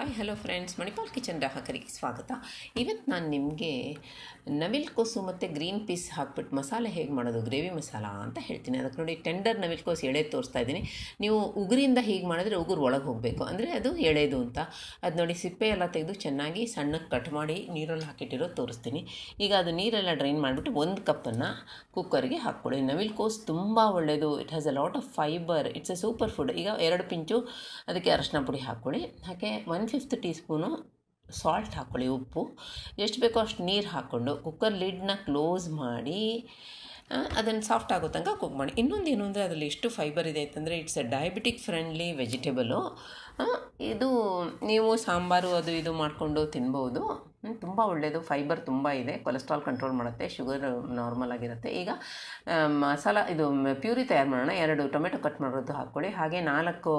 hi hello friends Manipal kitchen ಗ್ರಾಹಕರಿಗೆ ಸ್ವಾಗತ ಇವತ್ತು ನಾನು ನಿಮಗೆ ಕೋಸು ಮತ್ತು ಗ್ರೀನ್ ಪೀಸ್ ಹಾಕ್ಬಿಟ್ಟು ಮಸಾಲೆ ಹೇಗೆ ಮಾಡೋದು ಗ್ರೇವಿ ಮಸಾಲ ಅಂತ ಹೇಳ್ತೀನಿ ಅದಕ್ಕೆ ನೋಡಿ ಟೆಂಡರ್ ಕೋಸು ಎಳೆ ತೋರಿಸ್ತಾ ಇದ್ದೀನಿ ನೀವು ಉಗುರಿಂದ ಹೀಗೆ ಮಾಡಿದ್ರೆ ಉಗುರು ಒಳಗೆ ಹೋಗಬೇಕು ಅಂದರೆ ಅದು ಎಳೆದು ಅಂತ ಅದು ನೋಡಿ ಸಿಪ್ಪೆ ಎಲ್ಲ ತೆಗೆದು ಚೆನ್ನಾಗಿ ಸಣ್ಣಕ್ಕೆ ಕಟ್ ಮಾಡಿ ನೀರಲ್ಲಿ ಹಾಕಿಟ್ಟಿರೋದು ತೋರಿಸ್ತೀನಿ ಈಗ ಅದು ನೀರೆಲ್ಲ ಡ್ರೈನ್ ಮಾಡಿಬಿಟ್ಟು ಒಂದು ಕಪ್ಪನ್ನು ಕುಕ್ಕರ್ಗೆ ಹಾಕ್ಕೊಳ್ಳಿ ನವಿಲ್ಕೋಸು ತುಂಬ ಒಳ್ಳೆಯದು it has a lot of fibre it's a super food ಈಗ ಎರಡು ಪಿಂಚು ಅದಕ್ಕೆ ಅರಶಿನ ಪುಡಿ ಹಾಕ್ಕೊಳ್ಳಿ ಹಾಗೆ one fifth teaspoon salt ಹಾಕ್ಕೊಳ್ಳಿ ಉಪ್ಪು ಎಷ್ಟು ಬೇಕೋ ಅಷ್ಟು ನೀರು ಹಾಕ್ಕೊಂಡು ಕುಕ್ಕರ್ ಲಿಡ್ನ ಕ್ಲೋಸ್ ಮಾಡಿ ಅದನ್ನು ಸಾಫ್ಟ್ ಆಗೋ ತನಕ ಕುಕ್ ಮಾಡಿ ಇನ್ನೊಂದು ಏನು ಅಂದರೆ ಅದರಲ್ಲಿ ಎಷ್ಟು ಫೈಬರ್ ಇದೆ ಅಂತಂದರೆ it's a diabetic friendly vegetable ಇದು ನೀವು ಸಾಂಬಾರು ಅದು ಇದು ಮಾಡಿಕೊಂಡು ತಿನ್ಬೋದು ತುಂಬ ಒಳ್ಳೆಯದು ಫೈಬರ್ ತುಂಬ ಇದೆ ಕೊಲೆಸ್ಟ್ರಾಲ್ ಕಂಟ್ರೋಲ್ ಮಾಡುತ್ತೆ ಶುಗರ್ ನಾರ್ಮಲ್ uh, ಆಗಿರುತ್ತೆ ಈಗ um, ಮಸಾಲ ಇದು ಪ್ಯೂರಿ ತಯಾರು ಮಾಡೋಣ ಎರಡು ಟೊಮೆಟೊ ಕಟ್ ಮಾಡಿರೋದು ಹಾಕ್ಕೊಳ್ಳಿ ಹಾಗೆ ನಾಲ್ಕು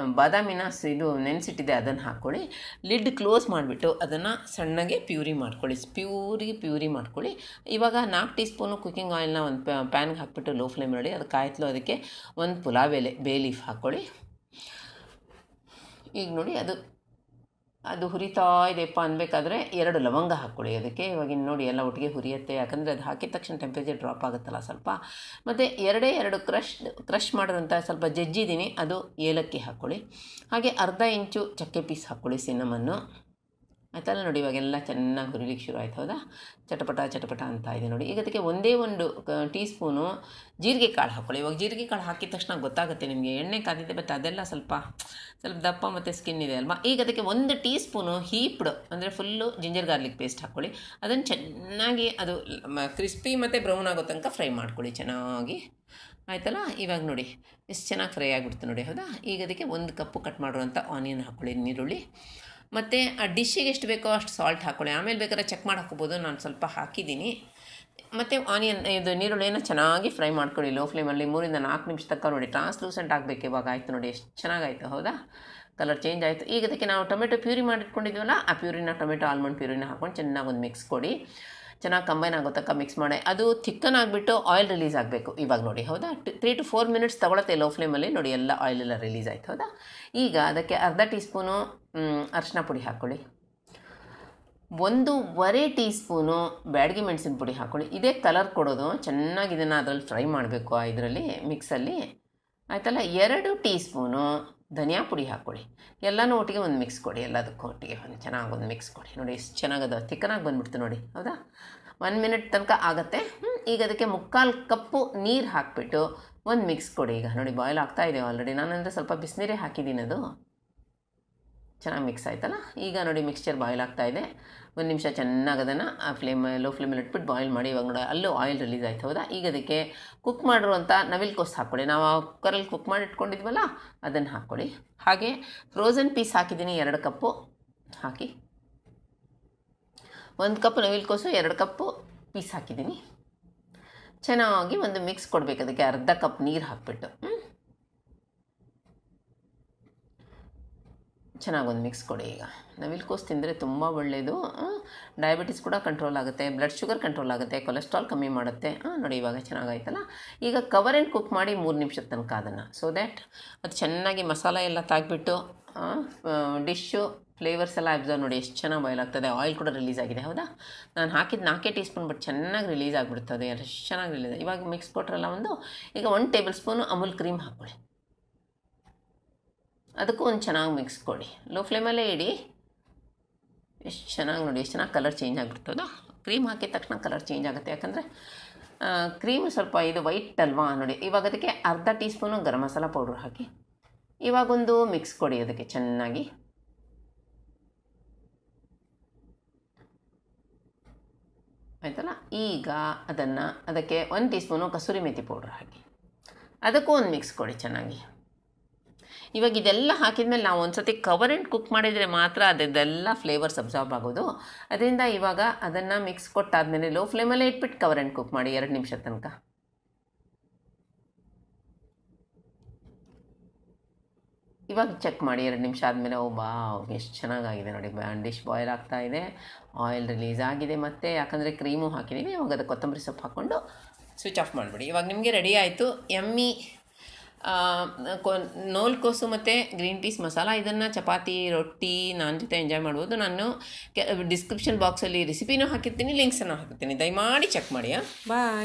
um, ಬಾದಾಮಿನ ಇದು ನೆನೆಸಿಟ್ಟಿದೆ ಅದನ್ನು ಹಾಕ್ಕೊಳ್ಳಿ ಲಿಡ್ ಕ್ಲೋಸ್ ಮಾಡಿಬಿಟ್ಟು ಅದನ್ನು ಸಣ್ಣಗೆ ಪ್ಯೂರಿ ಮಾಡ್ಕೊಳ್ಳಿ ಪ್ಯೂರಿ ಪ್ಯೂರಿ ಮಾಡ್ಕೊಳ್ಳಿ ಇವಾಗ ನಾಲ್ಕು ಟೀ ಸ್ಪೂನು ಕುಕ್ಕಿಂಗ್ ಆಯಿಲ್ನ ಒಂದು ಪ್ಯಾನ್ಗೆ ಹಾಕ್ಬಿಟ್ಟು ಲೋ ಫ್ಲೇಮ್ ಮಾಡಿ ಅದು ಕಾಯ್ತಲು ಅದಕ್ಕೆ ಒಂದು ಪುಲಾವ್ ಎಲೆ ಬೇ ಲೀಫ್ ಹಾಕ್ಕೊಳ್ಳಿ ಈಗ ನೋಡಿ ಅದು ಅದು ಹುರಿತಾ ಇದೆಯಪ್ಪ ಅನ್ಬೇಕಾದ್ರೆ ಎರಡು ಲವಂಗ ಹಾಕ್ಕೊಳ್ಳಿ ಅದಕ್ಕೆ ಇವಾಗಿನ ನೋಡಿ ಎಲ್ಲ ಒಟ್ಟಿಗೆ ಹುರಿಯುತ್ತೆ ಯಾಕಂದರೆ ಅದು ಹಾಕಿದ ತಕ್ಷಣ ಟೆಂಪ್ರೇಚರ್ ಡ್ರಾಪ್ ಆಗುತ್ತಲ್ಲ ಸ್ವಲ್ಪ ಮತ್ತು ಎರಡೇ ಎರಡು ಕ್ರಶ್ ಕ್ರಷ್ ಮಾಡಿರೋಂಥ ಸ್ವಲ್ಪ ಜಜ್ಜಿದ್ದೀನಿ ಅದು ಏಲಕ್ಕಿ ಹಾಕ್ಕೊಳ್ಳಿ ಹಾಗೆ ಅರ್ಧ ಇಂಚು ಚಕ್ಕೆ ಪೀಸ್ ಹಾಕ್ಕೊಳ್ಳಿ ಸಿನಮನ್ನು ಆಯ್ತಲ್ಲ ನೋಡಿ ಇವಾಗೆಲ್ಲ ಚೆನ್ನಾಗಿ ಹುರಿಲಿಕ್ಕೆ ಶುರು ಆಯ್ತು ಹೌದಾ ಚಟಪಟ ಚಟಪಟ ಅಂತ ಇದೆ ನೋಡಿ ಈಗ ಅದಕ್ಕೆ ಒಂದೇ ಒಂದು ಟೀ ಸ್ಪೂನು ಜೀರಿಗೆ ಕಾಳು ಹಾಕ್ಕೊಳ್ಳಿ ಇವಾಗ ಜೀರಿಗೆ ಕಾಳು ಹಾಕಿದ ತಕ್ಷಣ ಗೊತ್ತಾಗುತ್ತೆ ನಿಮಗೆ ಎಣ್ಣೆ ಕಾದಿದೆ ಬಟ್ ಅದೆಲ್ಲ ಸ್ವಲ್ಪ ಸ್ವಲ್ಪ ದಪ್ಪ ಮತ್ತು ಸ್ಕಿನ್ ಇದೆ ಅಲ್ವಾ ಈಗ ಅದಕ್ಕೆ ಒಂದು ಟೀ ಸ್ಪೂನು ಹೀಪ್ಡ್ ಅಂದರೆ ಫುಲ್ಲು ಜಿಂಜರ್ ಗಾರ್ಲಿಕ್ ಪೇಸ್ಟ್ ಹಾಕ್ಕೊಳ್ಳಿ ಅದನ್ನು ಚೆನ್ನಾಗಿ ಅದು ಕ್ರಿಸ್ಪಿ ಮತ್ತು ಬ್ರೌನ್ ಆಗೋ ತನಕ ಫ್ರೈ ಮಾಡ್ಕೊಳ್ಳಿ ಚೆನ್ನಾಗಿ ಆಯ್ತಲ್ಲ ಇವಾಗ ನೋಡಿ ಎಷ್ಟು ಚೆನ್ನಾಗಿ ಫ್ರೈ ಆಗಿಬಿಡ್ತು ನೋಡಿ ಹೌದಾ ಈಗ ಅದಕ್ಕೆ ಒಂದು ಕಪ್ಪು ಕಟ್ ಮಾಡುವಂಥ ಆನಿಯನ್ ಹಾಕ್ಕೊಳ್ಳಿ ನೀರುಳ್ಳಿ ಮತ್ತು ಆ ಡಿಶ್ಶಿಗೆ ಎಷ್ಟು ಬೇಕೋ ಅಷ್ಟು ಸಾಲ್ಟ್ ಹಾಕೊಳ್ಳಿ ಆಮೇಲೆ ಬೇಕಾದ್ರೆ ಚೆಕ್ ಮಾಡಿ ನಾನು ಸ್ವಲ್ಪ ಹಾಕಿದ್ದೀನಿ ಮತ್ತು ಆನಿಯನ್ ಇದು ನೀರುಳ್ಳಿನ ಚೆನ್ನಾಗಿ ಫ್ರೈ ಮಾಡ್ಕೊಳ್ಳಿ ಲೋ ಫ್ಲೇಮಲ್ಲಿ ಮೂರಿಂದ ನಾಲ್ಕು ನಿಮಿಷ ತಕ್ಕ ನೋಡಿ ಟ್ರಾನ್ಸ್ಲೂಸೆಂಟ್ ಆಗಬೇಕು ಇವಾಗ ಆಯಿತು ನೋಡಿ ಎಷ್ಟು ಚೆನ್ನಾಗಾಯಿತು ಹೌದಾ ಕಲರ್ ಚೇಂಜ್ ಆಯಿತು ಈಗ ಅದಕ್ಕೆ ನಾವು ಟೊಮೆಟೊ ಪ್ಯೂರಿ ಮಾಡಿಟ್ಕೊಂಡಿದ್ದೀವಲ್ಲ ಆ ಪ್ಯೂರಿನ ಟೊಮೆಟೊ ಆಲ್ಮಂಡ್ ಪ್ಯೂರಿನ ಹಾಕ್ಕೊಂಡು ಚೆನ್ನಾಗಿ ಒಂದು ಮಿಕ್ಸ್ ಕೊಡಿ ಚೆನ್ನಾಗಿ ಕಂಬೈನ್ ಆಗೋ ತನಕ ಮಿಕ್ಸ್ ಮಾಡಿ ಅದು ಆಗಿಬಿಟ್ಟು ಆಯಿಲ್ ರಿಲೀಸ್ ಆಗಬೇಕು ಇವಾಗ ನೋಡಿ ಹೌದಾ ತ್ರೀ ಟು ಫೋರ್ ಮಿನಿಟ್ಸ್ ತೊಗೊಳತ್ತೆ ಲೋ ಫ್ಲೇಮಲ್ಲಿ ನೋಡಿ ಎಲ್ಲ ಆಯಿಲ್ ಎಲ್ಲ ರಿಲೀಸ್ ಆಯ್ತು ಹೌದಾ ಈಗ ಅದಕ್ಕೆ ಅರ್ಧ ಟೀ ಸ್ಪೂನು ಅರಿಶಿನ ಪುಡಿ ಹಾಕ್ಕೊಳ್ಳಿ ಒಂದೂವರೆ ಟೀ ಸ್ಪೂನು ಬ್ಯಾಡಗಿ ಮೆಣಸಿನ ಪುಡಿ ಹಾಕ್ಕೊಳ್ಳಿ ಇದೇ ಕಲರ್ ಕೊಡೋದು ಚೆನ್ನಾಗಿ ಇದನ್ನು ಅದರಲ್ಲಿ ಫ್ರೈ ಮಾಡಬೇಕು ಇದರಲ್ಲಿ ಮಿಕ್ಸಲ್ಲಿ ಆಯಿತಲ್ಲ ಎರಡು ಟೀ ಸ್ಪೂನು ಧನಿಯಾ ಪುಡಿ ಹಾಕ್ಕೊಳ್ಳಿ ಎಲ್ಲನೂ ಒಟ್ಟಿಗೆ ಒಂದು ಮಿಕ್ಸ್ ಕೊಡಿ ಎಲ್ಲದಕ್ಕೂ ಒಟ್ಟಿಗೆ ಒಂದು ಚೆನ್ನಾಗಿ ಒಂದು ಮಿಕ್ಸ್ ಕೊಡಿ ನೋಡಿ ಎಷ್ಟು ಚೆನ್ನಾಗದ ಥಿಕ್ಕನಾಗಿ ಬಂದ್ಬಿಡ್ತು ನೋಡಿ ಹೌದಾ ಒನ್ ಮಿನಿಟ್ ತನಕ ಆಗುತ್ತೆ ಈಗ ಅದಕ್ಕೆ ಮುಕ್ಕಾಲು ಕಪ್ಪು ನೀರು ಹಾಕಿಬಿಟ್ಟು ಒಂದು ಮಿಕ್ಸ್ ಕೊಡಿ ಈಗ ನೋಡಿ ಬಾಯ್ಲ್ ಆಗ್ತಾ ಇದೆ ಆಲ್ರೆಡಿ ನಾನಂದರೆ ಸ್ವಲ್ಪ ಬಿಸಿನೀರೇ ಹಾಕಿದ್ದೀನಿ ಅದು ಚೆನ್ನಾಗಿ ಮಿಕ್ಸ್ ಆಯ್ತಲ್ಲ ಈಗ ನೋಡಿ ಮಿಕ್ಸ್ಚರ್ ಬಾಯ್ಲ್ ಆಗ್ತಾಯಿದೆ ಒಂದು ನಿಮಿಷ ಚೆನ್ನಾಗಿ ಅದನ್ನು ಆ ಫ್ಲೇಮ್ ಲೋ ಫ್ಲೇಮಲ್ಲಿ ಇಟ್ಬಿಟ್ಟು ಬಾಯ್ಲ್ ಮಾಡಿ ಇವಾಗ ನೋಡಿ ಅಲ್ಲೂ ಆಯಿಲ್ ರಿಲೀಸ್ ಆಯ್ತು ಹೌದಾ ಈಗ ಅದಕ್ಕೆ ಕುಕ್ ಮಾಡಿರುವಂಥ ನವಿಲ್ ಕೋಸ್ ಹಾಕ್ಕೊಳ್ಳಿ ನಾವು ಆ ಕುಕ್ಕರಲ್ಲಿ ಕುಕ್ ಮಾಡಿ ಇಟ್ಕೊಂಡಿದ್ವಲ್ಲ ಅದನ್ನು ಹಾಕ್ಕೊಳ್ಳಿ ಹಾಗೆ ಫ್ರೋಝನ್ ಪೀಸ್ ಹಾಕಿದ್ದೀನಿ ಎರಡು ಕಪ್ಪು ಹಾಕಿ ಒಂದು ಕಪ್ ನವಿಲ್ ಕೋಸು ಎರಡು ಕಪ್ಪು ಪೀಸ್ ಹಾಕಿದ್ದೀನಿ ಚೆನ್ನಾಗಿ ಒಂದು ಮಿಕ್ಸ್ ಕೊಡಬೇಕು ಅದಕ್ಕೆ ಅರ್ಧ ಕಪ್ ನೀರು ಹಾಕ್ಬಿಟ್ಟು ಚೆನ್ನಾಗಿ ಒಂದು ಮಿಕ್ಸ್ ಕೊಡಿ ಈಗ ನವಿಲ್ಕೋಸು ತಿಂದರೆ ತುಂಬ ಒಳ್ಳೆಯದು ಡಯಾಬಿಟಿಸ್ ಕೂಡ ಕಂಟ್ರೋಲ್ ಆಗುತ್ತೆ ಬ್ಲಡ್ ಶುಗರ್ ಕಂಟ್ರೋಲ್ ಆಗುತ್ತೆ ಕೊಲೆಸ್ಟ್ರಾಲ್ ಕಮ್ಮಿ ಮಾಡುತ್ತೆ ನೋಡಿ ಇವಾಗ ಚೆನ್ನಾಗಾಯ್ತಲ್ಲ ಈಗ ಕವರ್ ಆ್ಯಂಡ್ ಕುಕ್ ಮಾಡಿ ಮೂರು ನಿಮಿಷದ ತನಕ ಅದನ್ನು ಸೊ ದ್ಯಾಟ್ ಅದು ಚೆನ್ನಾಗಿ ಮಸಾಲ ಎಲ್ಲ ತಾಗಿಬಿಟ್ಟು ಡಿಶ್ಶು ಫ್ಲೇವರ್ಸ್ ಎಲ್ಲ ಅಬ್ಸರ್ವ್ ನೋಡಿ ಎಷ್ಟು ಚೆನ್ನಾಗಿ ಬಾಯ್ಲ್ ಆಗ್ತದೆ ಆಯಿಲ್ ಕೂಡ ರಿಲೀಸ್ ಆಗಿದೆ ಹೌದಾ ನಾನು ಹಾಕಿದ ನಾಲ್ಕೇ ಟೀ ಸ್ಪೂನ್ ಬಟ್ ಚೆನ್ನಾಗಿ ರಿಲೀಸ್ ಆಗಿಬಿಡ್ತದೆ ಎಷ್ಟು ಚೆನ್ನಾಗಿ ರಿಲೀಸ್ ಇವಾಗ ಮಿಕ್ಸ್ ಕೊಟ್ರೆಲ್ಲ ಒಂದು ಈಗ one tablespoon Amul cream ಹಾಕ್ಕೊಳ್ಳಿ ಅದಕ್ಕೂ ಒಂದು ಚೆನ್ನಾಗಿ ಮಿಕ್ಸ್ ಕೊಡಿ ಲೋ ಫ್ಲೇಮಲ್ಲೇ ಇಡಿ ಎಷ್ಟು ಚೆನ್ನಾಗಿ ನೋಡಿ ಎಷ್ಟು ಚೆನ್ನಾಗಿ ಕಲರ್ ಚೇಂಜ್ ಅದು ಕ್ರೀಮ್ ಹಾಕಿದ ತಕ್ಷಣ ಕಲರ್ ಚೇಂಜ್ ಆಗುತ್ತೆ ಯಾಕಂದರೆ ಕ್ರೀಮ್ ಸ್ವಲ್ಪ ಇದು ವೈಟ್ ಅಲ್ವಾ ನೋಡಿ ಇವಾಗ ಅದಕ್ಕೆ ಅರ್ಧ teaspoon garam masala powder ಹಾಕಿ ಇವಾಗೊಂದು ಮಿಕ್ಸ್ ಕೊಡಿ ಅದಕ್ಕೆ ಚೆನ್ನಾಗಿ ಆಯಿತಲ್ಲ ಈಗ ಅದನ್ನು ಅದಕ್ಕೆ ಒಂದು teaspoon kasuri methi powder ಹಾಕಿ ಅದಕ್ಕೂ ಒಂದು ಮಿಕ್ಸ್ ಕೊಡಿ ಚೆನ್ನಾಗಿ ಇವಾಗ ಇದೆಲ್ಲ ಹಾಕಿದ ಮೇಲೆ ನಾವು ಒಂದು ಸತಿ ಕವರ್ ಆ್ಯಂಡ್ ಕುಕ್ ಮಾಡಿದರೆ ಮಾತ್ರ ಅದೆಲ್ಲ ಫ್ಲೇವರ್ಸ್ ಅಬ್ಸಾರ್ಬ್ ಆಗೋದು ಅದರಿಂದ ಇವಾಗ ಅದನ್ನು ಮಿಕ್ಸ್ ಕೊಟ್ಟಾದಮೇಲೆ ಲೋ ಫ್ಲೇಮಲ್ಲೇ ಇಟ್ಬಿಟ್ಟು ಕವರ್ ಆ್ಯಂಡ್ ಕುಕ್ ಮಾಡಿ ಎರಡು ನಿಮಿಷ ತನಕ ಇವಾಗ ಚೆಕ್ ಮಾಡಿ ಎರಡು ನಿಮಿಷ ಆದಮೇಲೆ ಓ ಬಾ ಎಷ್ಟು ಚೆನ್ನಾಗಾಗಿದೆ ನೋಡಿ ಡಿಶ್ ಬಾಯ್ಲ್ ಆಗ್ತಾ ಇದೆ ಆಯಿಲ್ ರಿಲೀಸ್ ಆಗಿದೆ ಮತ್ತು ಯಾಕಂದರೆ ಕ್ರೀಮು ಹಾಕಿದ್ದೀವಿ ಇವಾಗ ಅದು ಕೊತ್ತಂಬರಿ ಸೊಪ್ಪು ಹಾಕ್ಕೊಂಡು ಸ್ವಿಚ್ ಆಫ್ ಮಾಡಿಬಿಡಿ ಇವಾಗ ನಿಮಗೆ ರೆಡಿ ಆಯಿತು ಎಮ್ಮಿ ನೂಲ್ಕೋಸು ಮತ್ತು ಗ್ರೀನ್ ಪೀಸ್ ಮಸಾಲ ಇದನ್ನು ಚಪಾತಿ ರೊಟ್ಟಿ ನಾನ್ ಜೊತೆ ಎಂಜಾಯ್ ಮಾಡ್ಬೋದು ನಾನು ಡಿಸ್ಕ್ರಿಪ್ಷನ್ ಬಾಕ್ಸಲ್ಲಿ ರೆಸಿಪಿನೂ ಹಾಕಿರ್ತೀನಿ ಲಿಂಕ್ಸನ್ನು ಹಾಕಿರ್ತೀನಿ ದಯಮಾಡಿ ಚೆಕ್ ಮಾಡಿ ಬಾಯ್